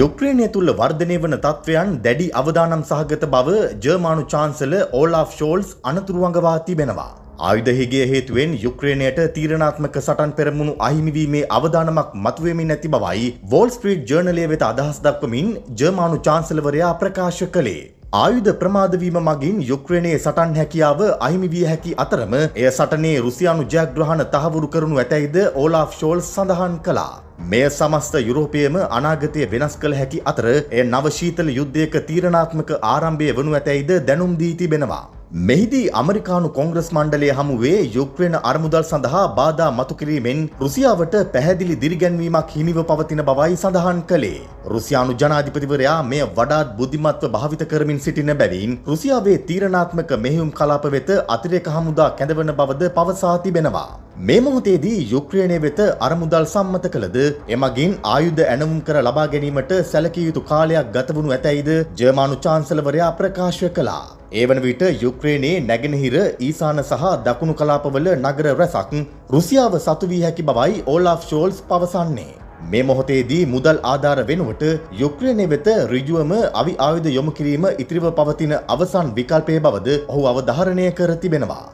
යුක්්‍රේණය තුළ වර්ධනය වන තත්ත්වයන් දැඩි අවදානම් සහගත බව ජර්මානු චාන්සල ඕලා් ෂෝල්ස් අනතුරුවඟවා තිබෙනවා. ආයුධහිගේ හේතුවෙන් යුක්්‍රේණයට තීරණාත්මක සටන් පෙරමුණු අහිමිවීමේ අවධානමක් මතුවමින් නැති බවයි වෝල් ස්ට්‍රීට් ජර්නලය වෙත අදහස් දක්වමින් ජර්මානු චාන්සලවරයා ප්‍රකාශ කළේ. ආයුධ ප්‍රමාදවීම මගින් යුක්්‍රණයේ සටන් හැකියාව අහිමිවිය හැකි අතරම එය සටනේ රුසියානු ජයග්‍රහණ තහවුරු කරනු ඇතැයිද ඕලාෆ් ෂෝල් සඳහන් කලා. මෙය සමස්ත යුරෝපයම අනාගතය වෙනස් කළ හැකි අතර එය නවශීතල යුද්ධයක තීරණාත්මක ආරම්භය වනු ඇතැයිද දැනුම් දී තිබෙනවා. මෙහිදී අමරිකානු කොංග්‍රස් මණ්ඩලය හමුවේ යුක්්‍රේන අරමුදල් සඳහා බාධා මතුකිරීමෙන් රුසියාවට පැහැදිලි දිරිගැන්වීමක් හිමිව පවතින බවයි සඳහන් කළේ. රුසියානු ජනාධිපතිවරයා මෙය වඩාත් බුද්ධිමත්ව භාවිත කරමින් සිටින බැවින් රුසියාවේ තීරණාත්මක මෙහිුම් කලාප වෙත අතිරේක හමුදා කැඳවන බවද පවසා තිබෙනවා. මේ මොහොතේදී යුක්‍රේනය වෙත අරමුදල් සම්මත කළද එමගින් ආයුධ ඇනවුම් කර ලබා ගැනීමට සැලකිය යුතු කාලයක් ගතවනු ඇතැයිද ජර්මානු චාන්සලවරයා ප්‍රකාශ කළා. ඒ වන විට යුක්‍රේනයේ නැගෙනහිර ඊසාන සහ දකුණු කලාපවල නගර රැසක් රුසියාව සතු වී හැකි බවයි ඕලාෆ් ෂෝල්ස් පවසන්නේ. මේ මොහොතේදී මුදල් ආධාර වෙනුවට යුක්‍රේනය වෙත ඍජුවම අවි ආයුධ යොමු කිරීම ඉතිරිව පවතින අවසන් විකල්පයේ බවද ඔහු අවධාරණය කර තිබෙනවා.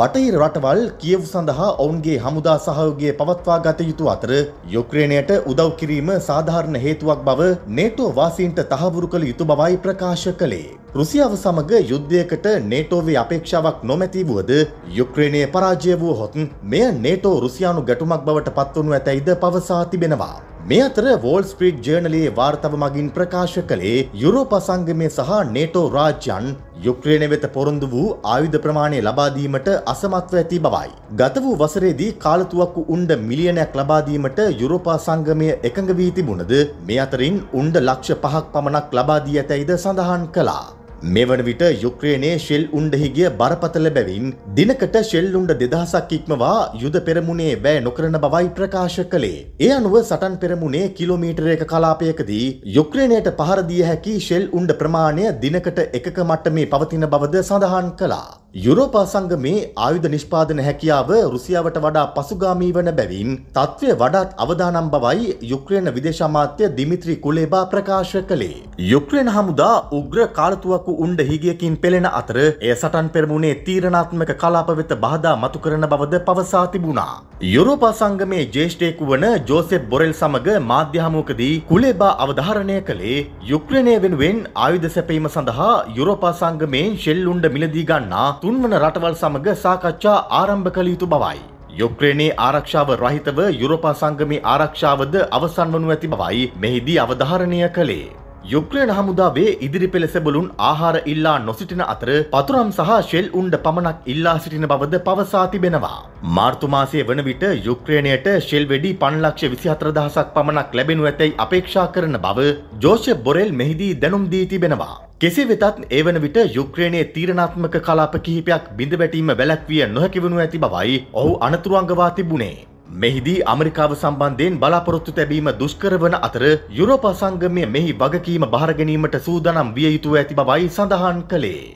බටහිර රටවල් කියව් සඳහා ඔවුන්ගේ හමුදා සහයෝගය පවත්වා ගත යුතු අතර යුක්‍රේණයට උදව් කිරීම සාධාරණ හේතුවක් බව නේටෝ වාසීන්ට තහවුරු කළ යුතු බවයි ප්‍රකාශ කළේ. රුසියාව සමග යුද්ධයකට නේටෝවේ අපේක්ෂාවක් නොමැති වුවද යුක්‍රේනය පරාජය වූ හොත් මෙය නේටෝ රුසියානු ගැටුමක් බවට පත්වනු ඇතැයිද පවසා තිබෙනවා. මේ අතර වෝල් ස්ප්‍රීට් ජර්නලයේ වාර්තව මගින් ප්‍රකාශ කළේ යුරෝප සංගමය සහ නේටෝ රාජ්‍යන් යුක්‍රේන වෙත පොරොන්දු වූ ආයුධ ප්‍රමාණය ලබාදීමට අසමත්ව ඇති බවයි. ගත වූ වසරේදී කාලතුවක්කු උන්ඩ මිලියනයක් ලබාදීමට යුරෝපා සංගමය එකඟ වී තිබුණද මේ අතරින් උන්ඩ ලක්ෂ පහක් පමණක් ලබාදී ඇතැයිද සඳහන් කලා. මෙවන විට යුක්‍රේනයේ ශෙල් උන්ඩහි ගිය බරපතල බැවින් දිනකට ශෙල් උන්ඩ දෙදහසක් ඉක්මවා යුද පෙරමුණේ වැය නොකරන බවයි ප්‍රකාශ කළේ. ඒ අනුව සටන් පෙරමුණේ කිලෝමීටරයක කලාපයකදී යුක්‍රේනයට පහරදිය හැකි ශෙල් උන්ඩ ප්‍රමාණය දිනකට එකක මට්ටමේ පවතින බවද සඳහන් කලා. යුරෝපා සංගමේ ආයුධ නිෂ්පාදන හැකියාව රුසියාවට වඩා පසුගාමී වන බැවින් තත්ත්වය වඩාත් අවදානම් බවයි යුක්‍රේන විදේශාමාත්‍ය දිමිත්‍රි කුලේබා ප්‍රකාශ කළේ. යුක්‍රේන හමුදා උග්‍ර කාලතුවක්කු උණ්ඩ හිගියකින් පෙළෙන අතර එය සටන් පෙරමුණේ තීරණාත්මක කලාප වෙත බාධා මතු කරන බවද පවසා තිබුණා. යුරෝපා සංගමේ ජේෂ්ඨයෙකු වන ජෝසෙප් බොරෙල් සමග මාධ්‍ය හමුවකදී කුලේබා අවධාරණය කළේ යුක්‍රේනය වෙනුවෙන් ආයුධ සැපීම සඳහා යුරෝපා සංගමයෙන් ෂෙල්ලුන්ඩ මිලදී ගන්නා තුන්වන රටවල් සමග සාකච්ඡා ආරම්භ කළ යුතු බවයි. යුක්‍රේනයේ ආරක්ෂාව රහිතව යුරෝපා සංගමේ ආරක්ෂාවද අවසන් වනු ඇති බවයි මෙහිදී අවධාරණය කළේ. යුක්්‍රයන හමුදාවේ ඉදිරි පෙළ සැබලුන් ආහාර ඉල්ලා නොසිටින අතර පතුරම් සහ ශෙල් උන්ඩ පමණක් ඉල්ලා සිටින බවද පවසා තිබෙනවා. මාර්තුමාසය වන විට යුක්්‍රේණයට ශෙල් වැඩි පන්ලක්ෂ විසිහතර දහසක් පමණක් ලැබෙනු ඇතැයි අපේක්ෂා කරන බව ජෝෂ බොරෙල් මෙහිදී දැනුම් දී තිබෙනවා. කෙසේ වෙතත් ඒ වන විට යුක්්‍රේණයේ තීරණාත්මක කලාප කිහිපයක් බිඳ වැටීම වැලැක්විය නොහැකිවනු ඇති බවයි ඔහු අනතුරුවංගවා තිබුණේ. මෙහිදී අමරිකාව සම්බන්ධයෙන් බලාපොරොත්තු තැබීම දුෂ්කරවන අතර යුරෝපා සංගමය මෙහි වගකීම භාරගැනීමට සූදනම් විය යුතුව ඇති බවයි සඳහන් කළේ.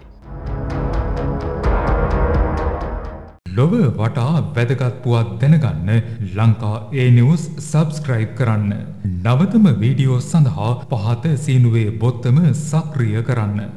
ලොව වටා වැදගත් පුවත් දැනගන්න ලංකා ඒනිවස් සබස්ක්‍රයිබ් කරන්න. නවතම වීඩියෝ සඳහා පහත සීනුවේ බොත්තම සක්‍රිය කරන්න.